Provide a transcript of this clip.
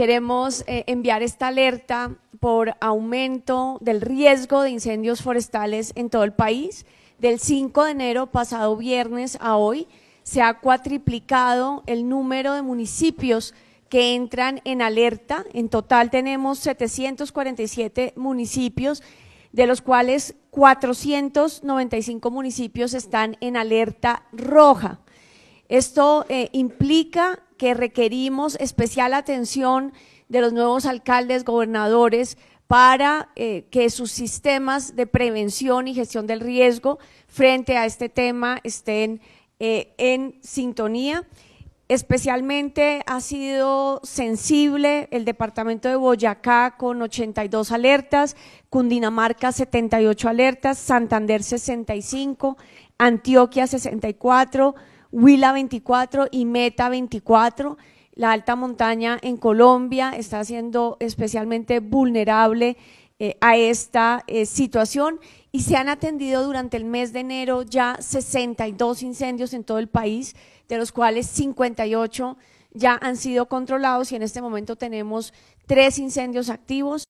queremos eh, enviar esta alerta por aumento del riesgo de incendios forestales en todo el país. Del 5 de enero, pasado viernes a hoy, se ha cuatriplicado el número de municipios que entran en alerta. En total tenemos 747 municipios, de los cuales 495 municipios están en alerta roja. Esto eh, implica que requerimos especial atención de los nuevos alcaldes, gobernadores, para eh, que sus sistemas de prevención y gestión del riesgo frente a este tema estén eh, en sintonía. Especialmente ha sido sensible el departamento de Boyacá con 82 alertas, Cundinamarca 78 alertas, Santander 65, Antioquia 64, Huila 24 y Meta 24. La alta montaña en Colombia está siendo especialmente vulnerable eh, a esta eh, situación y se han atendido durante el mes de enero ya 62 incendios en todo el país, de los cuales 58 ya han sido controlados y en este momento tenemos tres incendios activos.